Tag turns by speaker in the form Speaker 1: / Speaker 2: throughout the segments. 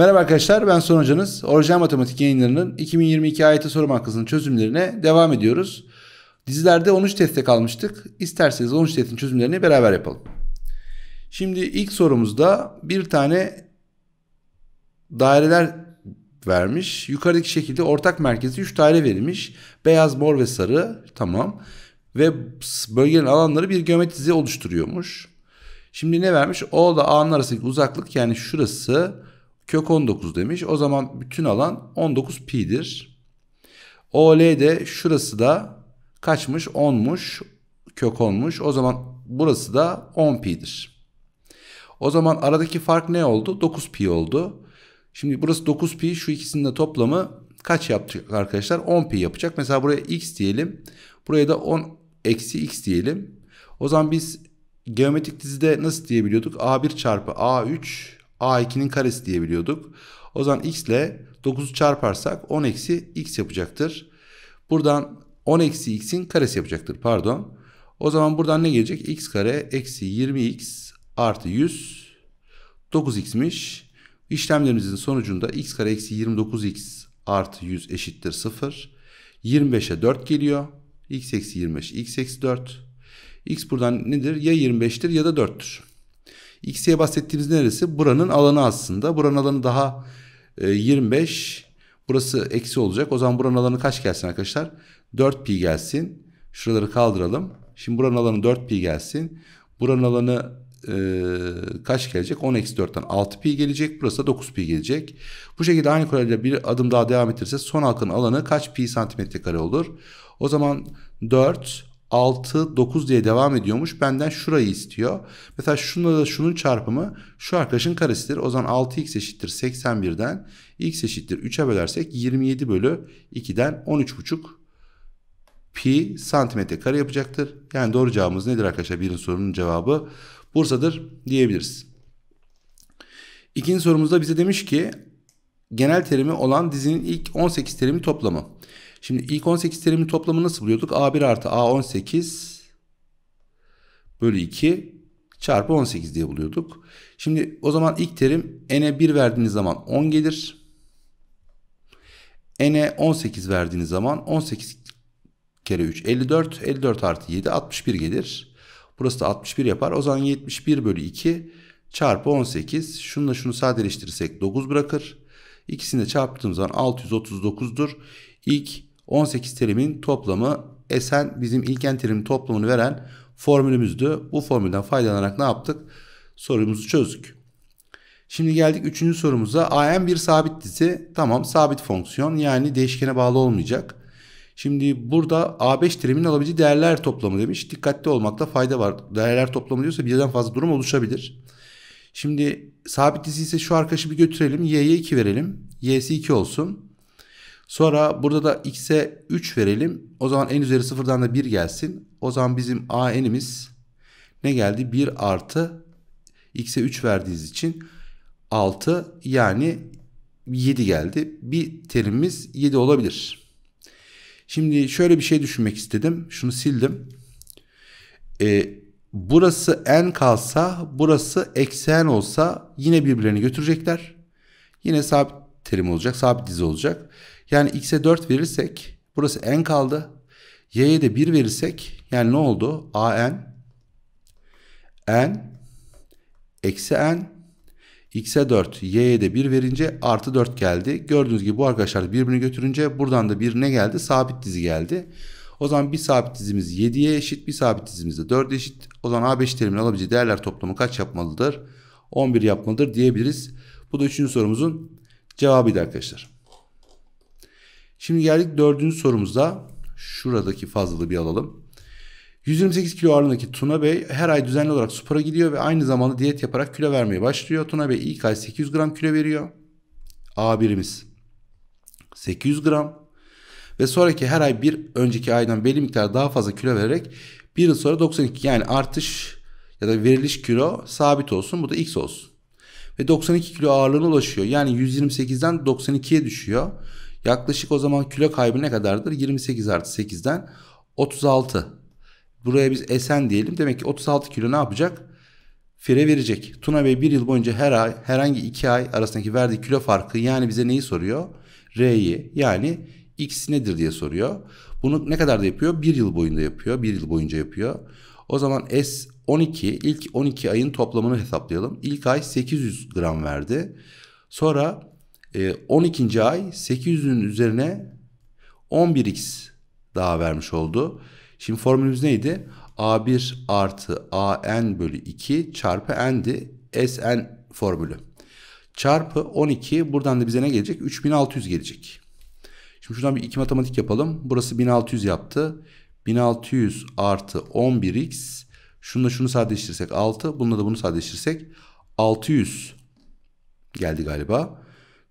Speaker 1: Merhaba arkadaşlar ben Son Hocanız. Orijinal Matematik yayınlarının 2022 AYT soru bankasının çözümlerine devam ediyoruz. Dizilerde 13 testte kalmıştık. İsterseniz 13 testin çözümlerini beraber yapalım. Şimdi ilk sorumuzda bir tane daireler vermiş. Yukarıdaki şekilde ortak merkezi 3 daire verilmiş. Beyaz, mor ve sarı. Tamam. Ve bölgenin alanları bir geometri dizi oluşturuyormuş. Şimdi ne vermiş? O da A'nın arasındaki uzaklık yani şurası kök 19 demiş. O zaman bütün alan 19 pi'dir. OL de şurası da kaçmış? 10'muş. Kök 10'muş. O zaman burası da 10 pi'dir. O zaman aradaki fark ne oldu? 9 pi oldu. Şimdi burası 9 pi şu ikisinin de toplamı kaç yapacak arkadaşlar? 10 pi yapacak. Mesela buraya x diyelim. Buraya da 10 eksi x diyelim. O zaman biz geometrik dizide nasıl diyebiliyorduk? A1 çarpı A3 A2'nin karesi diyebiliyorduk. O zaman x ile 9'u çarparsak 10 eksi x yapacaktır. Buradan 10 eksi x'in karesi yapacaktır pardon. O zaman buradan ne gelecek? x kare eksi 20x artı 100 9x'miş. İşlemlerimizin sonucunda x kare eksi 29x artı 100 eşittir 0. 25'e 4 geliyor. x eksi 25 x eksi 4. x buradan nedir? Ya 25'tir ya da 4'tür. X'ye bahsettiğimiz neresi? Buranın alanı aslında. Buranın alanı daha e, 25. Burası eksi olacak. O zaman buranın alanı kaç gelsin arkadaşlar? 4pi gelsin. Şuraları kaldıralım. Şimdi buranın alanı 4pi gelsin. Buranın alanı e, kaç gelecek? 10 eksi 4'ten 6pi gelecek. Burası da 9pi gelecek. Bu şekilde aynı kolayla bir adım daha devam ettirirse son halkın alanı kaç pi santimetre kare olur? O zaman 4 6, 9 diye devam ediyormuş. Benden şurayı istiyor. Mesela şununla da şunun çarpımı şu arkadaşın karesidir. O zaman 6x eşittir 81'den x eşittir 3'e bölersek 27 bölü 2'den 13,5 pi santimetre kare yapacaktır. Yani doğru cevabımız nedir arkadaşlar? Birinci sorunun cevabı Bursa'dır diyebiliriz. İkinci sorumuzda bize demiş ki genel terimi olan dizinin ilk 18 terimi toplamı. Şimdi ilk 18 terimin toplamı nasıl buluyorduk? A1 artı A18 bölü 2 çarpı 18 diye buluyorduk. Şimdi o zaman ilk terim n'e 1 verdiğiniz zaman 10 gelir. n'e 18 verdiğiniz zaman 18 kere 3 54. 54 artı 7 61 gelir. Burası da 61 yapar. O zaman 71 bölü 2 çarpı 18. Şununla şunu sadeleştirirsek 9 bırakır. İkisini de çarptığımız zaman 639'dur. İlk 18 terimin toplamı esen bizim ilken terim toplamını veren formülümüzdü. Bu formülden faydalanarak ne yaptık? Sorumuzu çözdük. Şimdi geldik üçüncü sorumuza. Am bir sabit dizi. Tamam sabit fonksiyon yani değişkene bağlı olmayacak. Şimdi burada A5 terimin alabileceği değerler toplamı demiş. Dikkatli olmakta fayda var. Değerler toplamı diyorsa birden fazla durum oluşabilir. Şimdi sabit dizi ise şu arkadaşı bir götürelim. Y'ye 2 verelim. Y'si 2 olsun. Sonra burada da x'e 3 verelim. O zaman en üzeri sıfırdan da 1 gelsin. O zaman bizim animiz ne geldi? 1 artı x'e 3 verdiğiniz için 6 yani 7 geldi. Bir terimimiz 7 olabilir. Şimdi şöyle bir şey düşünmek istedim. Şunu sildim. Ee, burası n kalsa burası eksi n olsa yine birbirlerini götürecekler. Yine sabit terim olacak. Sabit dizi olacak. Yani x'e 4 verirsek burası n kaldı. y'ye de 1 verirsek yani ne oldu? An, n eksi n x'e 4 y'ye de 1 verince artı 4 geldi. Gördüğünüz gibi bu arkadaşlar birbirini götürünce buradan da 1 ne geldi? Sabit dizi geldi. O zaman bir sabit dizimiz 7'ye eşit bir sabit dizimiz de 4'e eşit. O zaman A5 terimin alabileceği değerler toplamı kaç yapmalıdır? 11 yapmalıdır diyebiliriz. Bu da 3. sorumuzun cevabıydı arkadaşlar. Şimdi geldik dördüncü sorumuzda Şuradaki fazlalığı bir alalım. 128 kilo ağırlığındaki Tuna Bey her ay düzenli olarak spora gidiyor ve aynı zamanda diyet yaparak kilo vermeye başlıyor. Tuna Bey ilk ay 800 gram kilo veriyor. A birimiz 800 gram ve sonraki her ay bir önceki aydan belli miktar daha fazla kilo vererek bir yıl sonra 92 yani artış ya da veriliş kilo sabit olsun bu da x olsun. Ve 92 kilo ağırlığına ulaşıyor. Yani 128'den 92'ye düşüyor. Yaklaşık o zaman kilo kaybı ne kadardır? 28 artı 8'den 36. Buraya biz Esen diyelim. Demek ki 36 kilo ne yapacak? Fire verecek. Tuna Bey bir yıl boyunca her ay herhangi iki ay arasındaki verdiği kilo farkı yani bize neyi soruyor? R'yi yani X nedir diye soruyor. Bunu ne kadar da yapıyor? Bir yıl boyunca yapıyor. Bir yıl boyunca yapıyor. O zaman S 12 ilk 12 ayın toplamını hesaplayalım. İlk ay 800 gram verdi. Sonra 12. Ee, ay 800'ün üzerine 11x daha vermiş oldu. Şimdi formülümüz neydi? A1 artı AN bölü 2 çarpı N'di. SN formülü. Çarpı 12 buradan da bize ne gelecek? 3600 gelecek. Şimdi şuradan bir iki matematik yapalım. Burası 1600 yaptı. 1600 artı 11x. Şunu da şunu sadeleştirsek 6. Bununla da bunu sadeleştirsek 600 geldi galiba.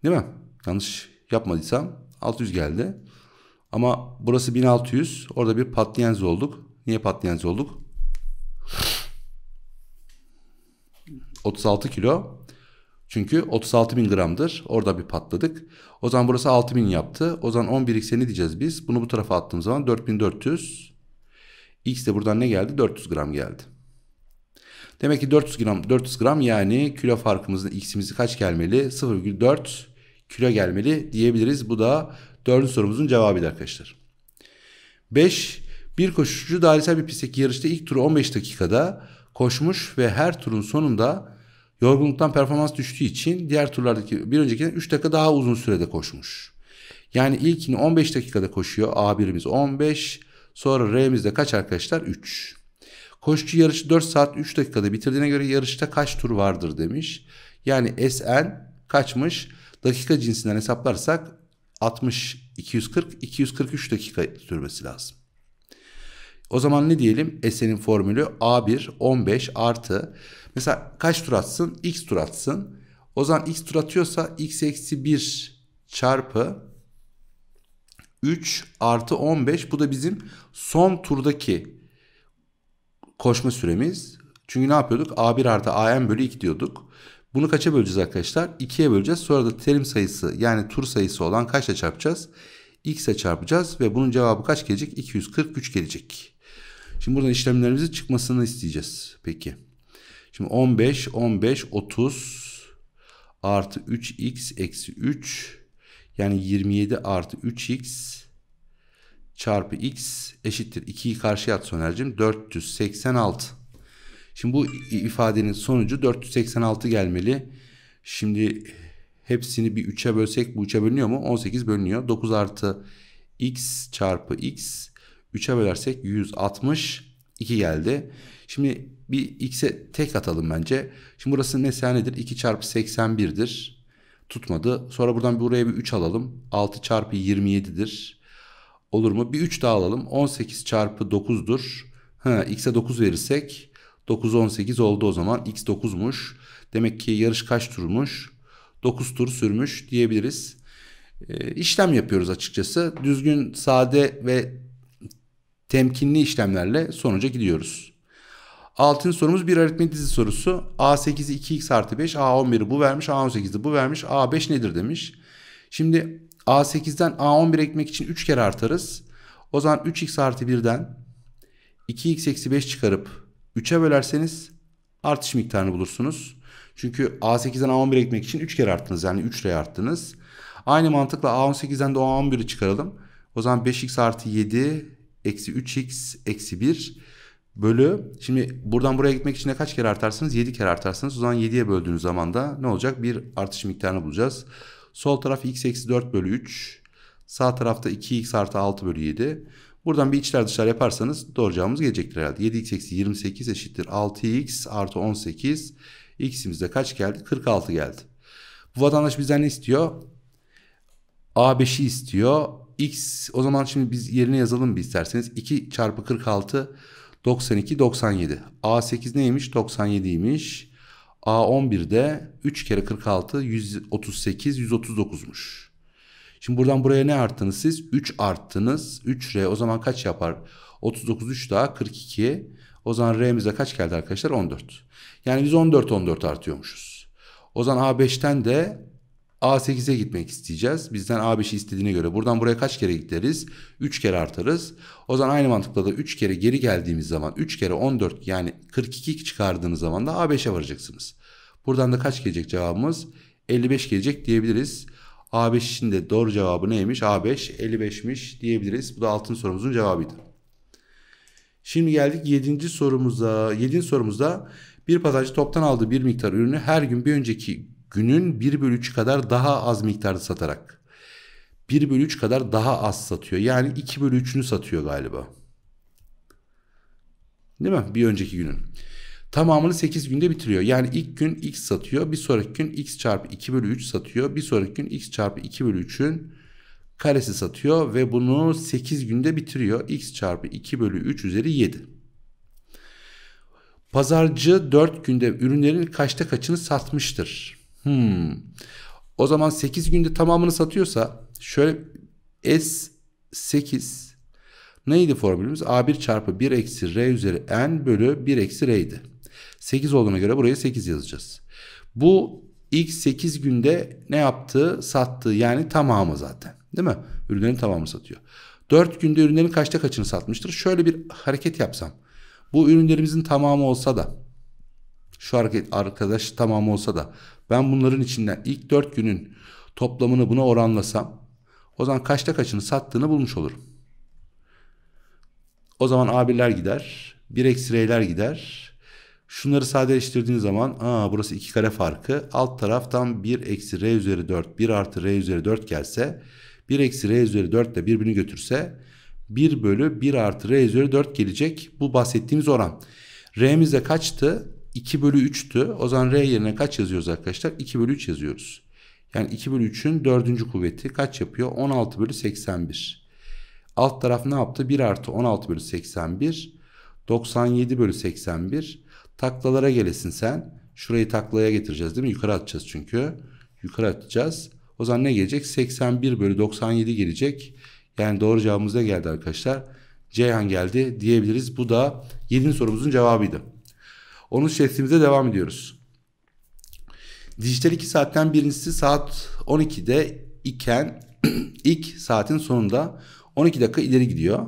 Speaker 1: Değil mi? Yanlış yapmadıysam 600 geldi. Ama burası 1600. Orada bir patlayan olduk. Niye patlayan olduk? 36 kilo. Çünkü 36 bin gramdır. Orada bir patladık. O zaman burası 6 bin yaptı. O zaman 11 x'e ne diyeceğiz biz? Bunu bu tarafa attığım zaman 4400. X de buradan ne geldi? 400 gram geldi. Demek ki 400 gram 400 gram yani kilo farkımızın x'imizi kaç gelmeli? 0,4 kilo gelmeli diyebiliriz. Bu da dördüncü sorumuzun cevabıydı arkadaşlar. 5. Bir koşucu dairesel bir pistteki yarışta ilk turu 15 dakikada koşmuş ve her turun sonunda yorgunluktan performans düştüğü için diğer turlardaki bir öncekinden 3 dakika daha uzun sürede koşmuş. Yani ilkini 15 dakikada koşuyor. A1'imiz 15. Sonra R'miz de kaç arkadaşlar? 3. Koşucu yarışı 4 saat 3 dakikada bitirdiğine göre yarışta kaç tur vardır demiş. Yani SN kaçmış? Dakika cinsinden hesaplarsak 60, 240, 243 dakika sürmesi lazım. O zaman ne diyelim? S'nin formülü A1 15 artı mesela kaç tur atsın? X tur atsın. O zaman X tur atıyorsa X eksi 1 çarpı 3 artı 15 bu da bizim son turdaki koşma süremiz. Çünkü ne yapıyorduk? A1 artı AM bölü 2 diyorduk. Bunu kaça böleceğiz arkadaşlar? 2'ye böleceğiz. Sonra da terim sayısı yani tur sayısı olan kaçla çarpacağız? X'e çarpacağız ve bunun cevabı kaç gelecek? 243 gelecek. Şimdi buradan işlemlerimizin çıkmasını isteyeceğiz. Peki. Şimdi 15, 15, 30 artı 3x eksi 3 yani 27 artı 3x çarpı x eşittir. 2'yi karşıya at Soner'cim. 486. Şimdi bu ifadenin sonucu 486 gelmeli. Şimdi hepsini bir 3'e bölsek bu 3'e bölünüyor mu? 18 bölünüyor. 9 artı x çarpı x 3'e bölersek 162 geldi. Şimdi bir x'e tek atalım bence. Şimdi burası mesela nedir? 2 çarpı 81'dir. Tutmadı. Sonra buradan buraya bir 3 alalım. 6 çarpı 27'dir. Olur mu? Bir 3 daha alalım. 18 çarpı 9'dur. Ha, x'e 9 verirsek 9, 18 oldu o zaman. X 9'muş. Demek ki yarış kaç turmuş? 9 tur sürmüş diyebiliriz. E, işlem yapıyoruz açıkçası. Düzgün, sade ve temkinli işlemlerle sonuca gidiyoruz. Altın sorumuz bir aritmetik dizi sorusu. A8'i 2x artı 5, A11'i bu vermiş, A18'i bu vermiş, A5 nedir demiş. Şimdi A8'den A11 ekmek için 3 kere artarız. O zaman 3x artı 1'den 2x eksi 5 çıkarıp 3'e bölerseniz artış miktarını bulursunuz. Çünkü A8'den A11'e gitmek için 3 kere arttınız. Yani 3 liraya arttınız. Aynı mantıkla A18'den de A11'i çıkaralım. O zaman 5x artı 7 eksi 3x eksi 1 bölü. Şimdi buradan buraya gitmek için de kaç kere artarsınız? 7 kere artarsınız. O zaman 7'ye böldüğünüz zaman da ne olacak? Bir artış miktarını bulacağız. Sol taraf x eksi 4 bölü 3. Sağ tarafta 2x artı 6 bölü 7. Buradan bir içler dışlar yaparsanız doğru cevabımız gelecektir herhalde. 7x eksi 28 eşittir 6x artı 18. X'imizde kaç geldi? 46 geldi. Bu vatandaş bizden ne istiyor? A5'i istiyor. X o zaman şimdi biz yerine yazalım bir isterseniz. 2 çarpı 46 92 97. A8 neymiş? 97'ymiş. A11 de 3 kere 46 138 139'muş. Şimdi buradan buraya ne arttınız siz? 3 arttınız. 3R o zaman kaç yapar? 39 3 daha 42. O zaman R'mize kaç geldi arkadaşlar? 14. Yani biz 14 14 artıyormuşuz. O zaman A5'ten de A8'e gitmek isteyeceğiz. Bizden A5'i istediğine göre buradan buraya kaç kere gideriz? 3 kere artarız. O zaman aynı mantıkla da 3 kere geri geldiğimiz zaman 3 kere 14 yani 42 çıkardığınız zaman da A5'e varacaksınız. Buradan da kaç gelecek cevabımız? 55 gelecek diyebiliriz. A5 için de doğru cevabı neymiş? A5 55'miş diyebiliriz. Bu da altın sorumuzun cevabıydı. Şimdi geldik 7. sorumuza. 7. sorumuzda bir pazarcı toptan aldığı bir miktar ürünü her gün bir önceki günün 1 bölü 3 kadar daha az miktarda satarak 1 bölü 3 kadar daha az satıyor. Yani 2 bölü 3'ünü satıyor galiba. Değil mi? Bir önceki günün. Tamamını 8 günde bitiriyor. Yani ilk gün x satıyor. Bir sonraki gün x çarpı 2 bölü 3 satıyor. Bir sonraki gün x çarpı 2 bölü 3'ün karesi satıyor. Ve bunu 8 günde bitiriyor. x çarpı 2 bölü 3 üzeri 7. Pazarcı 4 günde ürünlerin kaçta kaçını satmıştır? Hmm. O zaman 8 günde tamamını satıyorsa şöyle S8 neydi formülümüz? A1 çarpı 1 eksi R üzeri N bölü 1 eksi R'ydi. 8 olduğuna göre buraya 8 yazacağız. Bu ilk 8 günde ne yaptığı sattığı yani tamamı zaten değil mi? Ürünlerin tamamı satıyor. 4 günde ürünlerin kaçta kaçını satmıştır? Şöyle bir hareket yapsam. Bu ürünlerimizin tamamı olsa da şu hareket arkadaş tamamı olsa da ben bunların içinden ilk 4 günün toplamını buna oranlasam o zaman kaçta kaçını sattığını bulmuş olurum. O zaman A1'ler gider. 1 eksi R'ler gider. Şunları sadeleştirdiğiniz zaman aa burası 2 kare farkı. Alt taraftan 1 eksi r üzeri 4 1 artı r üzeri 4 gelse 1 eksi r üzeri 4 ile birbirini götürse 1 bölü 1 artı r üzeri 4 gelecek. Bu bahsettiğimiz oran. R'miz de kaçtı? 2 bölü 3'tü. O zaman R yerine kaç yazıyoruz arkadaşlar? 2 bölü 3 yazıyoruz. Yani 2 bölü 3'ün 4. kuvveti kaç yapıyor? 16 bölü 81. Alt taraf ne yaptı? 1 artı 16 bölü 81. 97 bölü 81. Taklalara gelesin sen. Şurayı taklaya getireceğiz değil mi? Yukarı atacağız çünkü. Yukarı atacağız. O zaman ne gelecek? 81 bölü 97 gelecek. Yani doğru cevabımız ne geldi arkadaşlar? Ceyhan geldi diyebiliriz. Bu da 7. sorumuzun cevabıydı. Onun şeslimize devam ediyoruz. Dijital 2 saatten birincisi saat 12'de iken ilk saatin sonunda 12 dakika ileri gidiyor.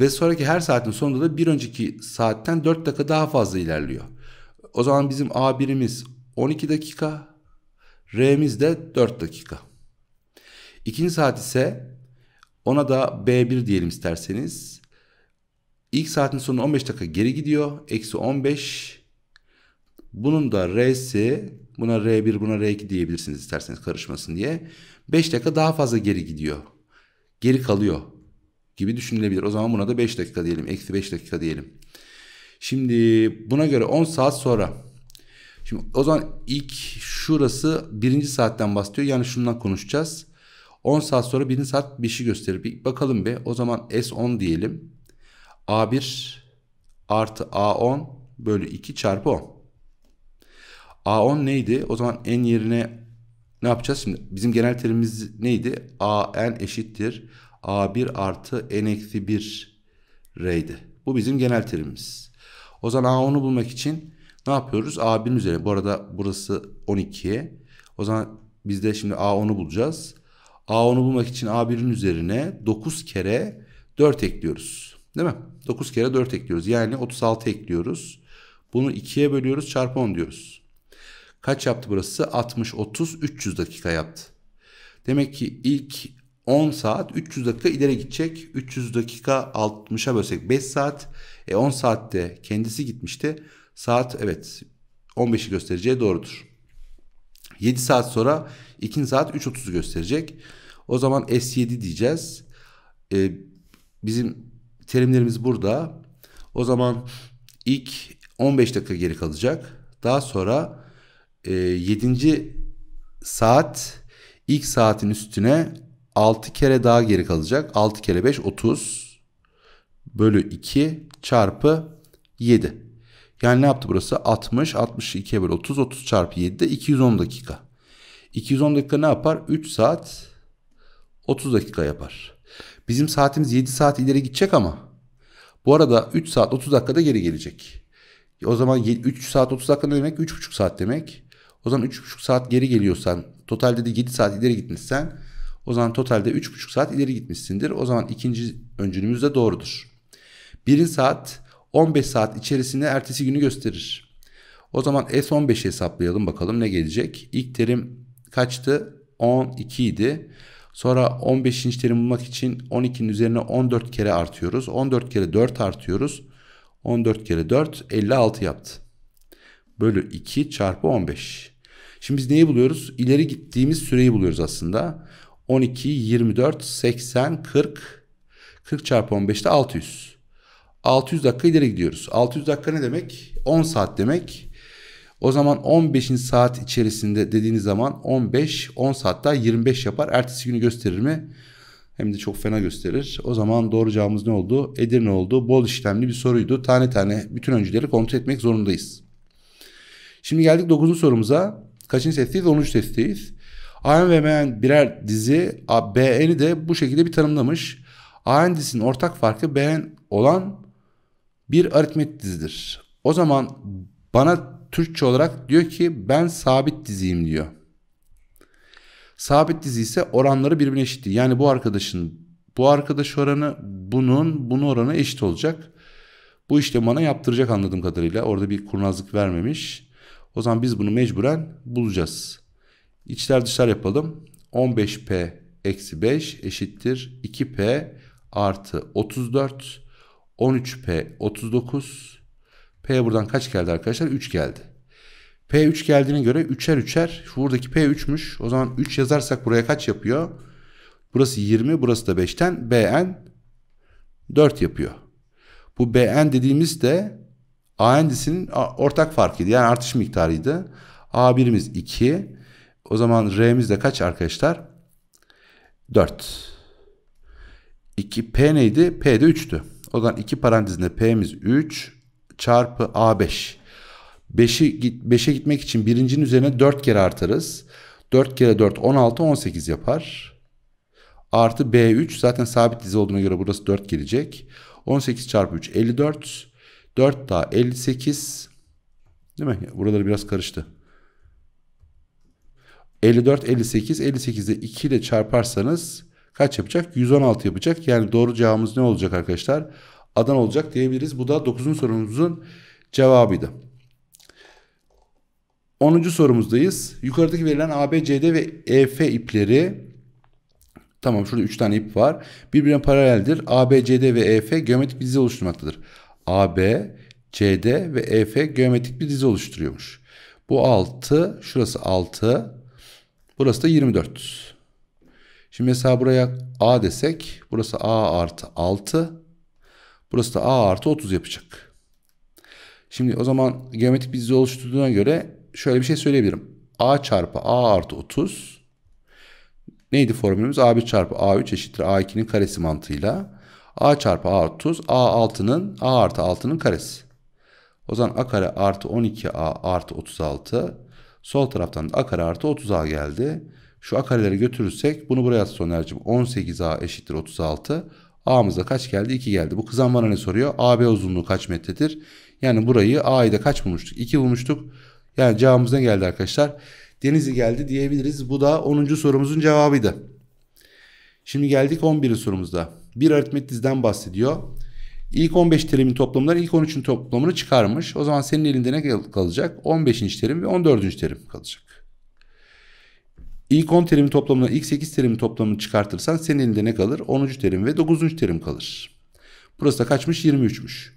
Speaker 1: Ve sonraki her saatin sonunda da bir önceki saatten 4 dakika daha fazla ilerliyor. O zaman bizim A1'imiz 12 dakika, R'miz de 4 dakika. İkinci saat ise ona da B1 diyelim isterseniz. İlk saatin sonu 15 dakika geri gidiyor. Eksi 15. Bunun da R'si buna R1 buna R2 diyebilirsiniz isterseniz karışmasın diye. 5 dakika daha fazla geri gidiyor. Geri kalıyor gibi düşünülebilir. O zaman buna da 5 dakika diyelim. Eksi 5 dakika diyelim. Şimdi buna göre 10 saat sonra. Şimdi o zaman ilk şurası birinci saatten bahsediyor. Yani şundan konuşacağız. 10 saat sonra birinci saat 5'i gösterir. Bir bakalım be. O zaman S10 diyelim. A1 artı A10 bölü 2 çarpı 10. A10 neydi? O zaman n yerine ne yapacağız şimdi? Bizim genel terimimiz neydi? AN eşittir. A1 artı N eksi 1 R'ydi. Bu bizim genel terimimiz. O zaman A10'u bulmak için ne yapıyoruz? A1'in üzerine. Bu arada burası 12. O zaman biz de şimdi A10'u bulacağız. A10'u bulmak için A1'in üzerine 9 kere 4 ekliyoruz. Değil mi? 9 kere 4 ekliyoruz. Yani 36 ekliyoruz. Bunu 2'ye bölüyoruz çarpı 10 diyoruz. Kaç yaptı burası? 60, 30, 300 dakika yaptı. Demek ki ilk 10 saat 300 dakika ileri gidecek. 300 dakika 60'a bölsek 5 saat. E 10 saatte kendisi gitmişti. Saat evet 15'i göstereceği doğrudur. 7 saat sonra 2. saat 3.30'u gösterecek. O zaman S7 diyeceğiz. E, bizim terimlerimiz burada. O zaman ilk 15 dakika geri kalacak. Daha sonra e, 7. saat ilk saatin üstüne 6 kere daha geri kalacak. 6 kere 5 30 bölü 2 çarpı 7. Yani ne yaptı burası? 60, 60'ı 2'ye böl 30, 30 çarpı 7 de 210 dakika. 210 dakika ne yapar? 3 saat 30 dakika yapar. Bizim saatimiz 7 saat ileri gidecek ama bu arada 3 saat 30 dakikada geri gelecek. O zaman 3 saat 30 dakika ne demek? 3,5 saat demek. O zaman 3,5 saat geri geliyorsan totalde de 7 saat ileri gitmişsen o zaman totalde 3,5 saat ileri gitmişsindir. O zaman ikinci öncülümüz de doğrudur. Birin saat 15 saat içerisinde ertesi günü gösterir. O zaman S15 hesaplayalım bakalım ne gelecek. İlk terim kaçtı? 12 idi. Sonra 15. terim bulmak için 12'nin üzerine 14 kere artıyoruz. 14 kere 4 artıyoruz. 14 kere 4 56 yaptı. Bölü 2 çarpı 15. Şimdi biz neyi buluyoruz? İleri gittiğimiz süreyi buluyoruz aslında. 12, 24, 80, 40. 40 çarpı 15'te 600. 600 dakika ileri gidiyoruz. 600 dakika ne demek? 10 saat demek. O zaman 15. saat içerisinde dediğiniz zaman 15, 10 saat daha 25 yapar. Ertesi günü gösterir mi? Hem de çok fena gösterir. O zaman doğru cevabımız ne oldu? Edirne oldu. Bol işlemli bir soruydu. Tane tane bütün öncüleri kontrol etmek zorundayız. Şimdi geldik 9. sorumuza. Kaçıncı testteyiz? 10. testteyiz. AM ve MN birer dizi BN'i de bu şekilde bir tanımlamış. AN dizisinin ortak farkı BN olan bir aritmetik dizidir. O zaman bana Türkçe olarak diyor ki ben sabit diziyim diyor. Sabit dizi ise oranları birbirine eşit Yani bu arkadaşın bu arkadaş oranı bunun bunu oranı eşit olacak. Bu işlemi bana yaptıracak anladığım kadarıyla. Orada bir kurnazlık vermemiş. O zaman biz bunu mecburen bulacağız. İçler dışlar yapalım. 15P eksi 5 eşittir 2P artı 34. 13P 39. P buradan kaç geldi arkadaşlar? 3 geldi. P3 geldiğine göre 3'er 3'er. Buradaki P3'müş. O zaman 3 yazarsak buraya kaç yapıyor? Burası 20, burası da 5'ten BN 4 yapıyor. Bu BN dediğimiz de AN dizisinin ortak farkıydı. Yani artış miktarıydı. A1'imiz 2, o zaman R'miz de kaç arkadaşlar? 4. 2 P neydi? P de 3'tü. O zaman 2 parantezinde P'miz 3 çarpı A5. 5'i 5'e gitmek için birincinin üzerine 4 kere artarız. 4 kere 4 16 18 yapar. Artı B3 zaten sabit dizi olduğuna göre burası 4 gelecek. 18 çarpı 3 54. 4 daha 58. Değil mi? Buraları biraz karıştı. 54, 58, 58'de 2 ile çarparsanız kaç yapacak? 116 yapacak. Yani doğru cevabımız ne olacak arkadaşlar? Adan olacak diyebiliriz. Bu da 9. sorumuzun cevabıydı. 10. sorumuzdayız. Yukarıdaki verilen ABCD ve EF ipleri tamam şurada 3 tane ip var. Birbirine paraleldir. ABCD ve EF geometrik bir dizi oluşturmaktadır. AB, CD ve EF geometrik bir dizi oluşturuyormuş. Bu 6, şurası 6, Burası da 24. Şimdi mesela buraya A desek burası A artı 6. Burası da A artı 30 yapacak. Şimdi o zaman geometrik bir dizi oluşturduğuna göre şöyle bir şey söyleyebilirim. A çarpı A artı 30 neydi formülümüz? A1 çarpı A3 eşittir A2'nin karesi mantığıyla. A çarpı A artı 30 A 6'nın A artı 6'nın karesi. O zaman A kare artı 12A artı 36 Sol taraftan da a kare artı 30a geldi. Şu a kareleri götürürsek bunu buraya at Soner'cim. 18a eşittir 36. A'mıza kaç geldi? 2 geldi. Bu kızan bana ne soruyor? AB uzunluğu kaç metredir? Yani burayı A'yı da kaç bulmuştuk? 2 bulmuştuk. Yani cevabımız ne geldi arkadaşlar? Denizli geldi diyebiliriz. Bu da 10. sorumuzun cevabıydı. Şimdi geldik 11. sorumuzda. Bir aritmet dizden bahsediyor. İlk 15 terimin toplamları ilk 13'ün toplamını çıkarmış. O zaman senin elinde ne kalacak? 15. terim ve 14. terim kalacak. İlk 10 terimin toplamına ilk 8 terimin toplamını çıkartırsan senin elinde ne kalır? 10. terim ve 9. terim kalır. Burası da kaçmış? 23'müş.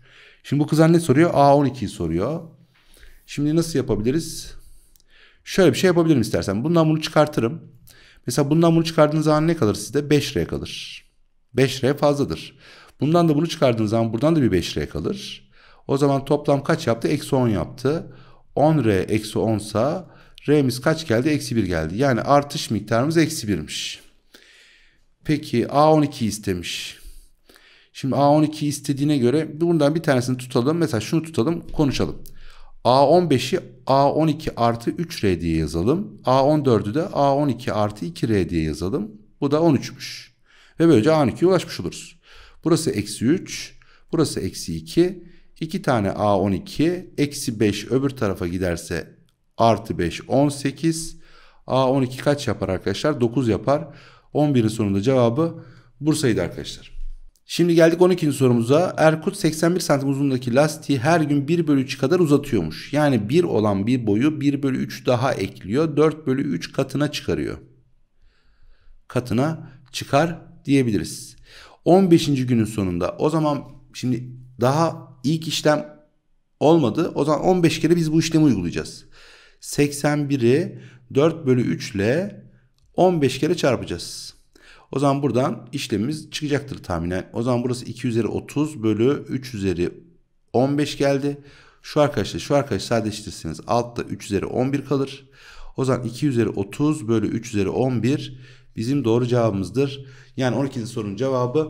Speaker 1: Şimdi bu kızan ne soruyor? A12'yi soruyor. Şimdi nasıl yapabiliriz? Şöyle bir şey yapabilirim istersen. Bundan bunu çıkartırım. Mesela bundan bunu çıkardığınız zaman ne kalır sizde? 5R kalır. 5R fazladır. Bundan da bunu çıkardığınız zaman buradan da bir 5 R kalır. O zaman toplam kaç yaptı? Eksi 10 yaptı. 10 R eksi 10 sa R'miz kaç geldi? Eksi 1 geldi. Yani artış miktarımız eksi 1'miş. Peki A12 istemiş. Şimdi A12 istediğine göre buradan bir tanesini tutalım. Mesela şunu tutalım konuşalım. A15'i A12 artı 3R diye yazalım. A14'ü de A12 artı 2R diye yazalım. Bu da 13'müş. Ve böylece A12'ye ulaşmış oluruz. Burası eksi 3. Burası eksi 2. 2 tane A12. Eksi 5 öbür tarafa giderse artı 5 18. A12 kaç yapar arkadaşlar? 9 yapar. 11'in sonunda cevabı Bursa'ydı arkadaşlar. Şimdi geldik 12. sorumuza. Erkut 81 santim uzunluğundaki lastiği her gün 1 bölü 3 kadar uzatıyormuş. Yani 1 olan bir boyu 1 bölü 3 daha ekliyor. 4 bölü 3 katına çıkarıyor. Katına çıkar diyebiliriz. 15. günün sonunda o zaman şimdi daha ilk işlem olmadı. O zaman 15 kere biz bu işlemi uygulayacağız. 81'i 4 bölü 3 ile 15 kere çarpacağız. O zaman buradan işlemimiz çıkacaktır tahminen. O zaman burası 2 üzeri 30 bölü 3 üzeri 15 geldi. Şu arkadaşlar, şu arkadaş sadeleştirirseniz altta 3 üzeri 11 kalır. O zaman 2 üzeri 30 bölü 3 üzeri 11 bizim doğru cevabımızdır. Yani 12. sorunun cevabı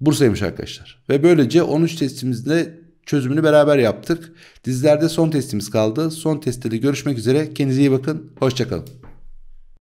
Speaker 1: Bursa'ymış arkadaşlar. Ve böylece 13 testimizde çözümünü beraber yaptık. Dizlerde son testimiz kaldı. Son testte de görüşmek üzere. Kendinize iyi bakın. Hoşçakalın.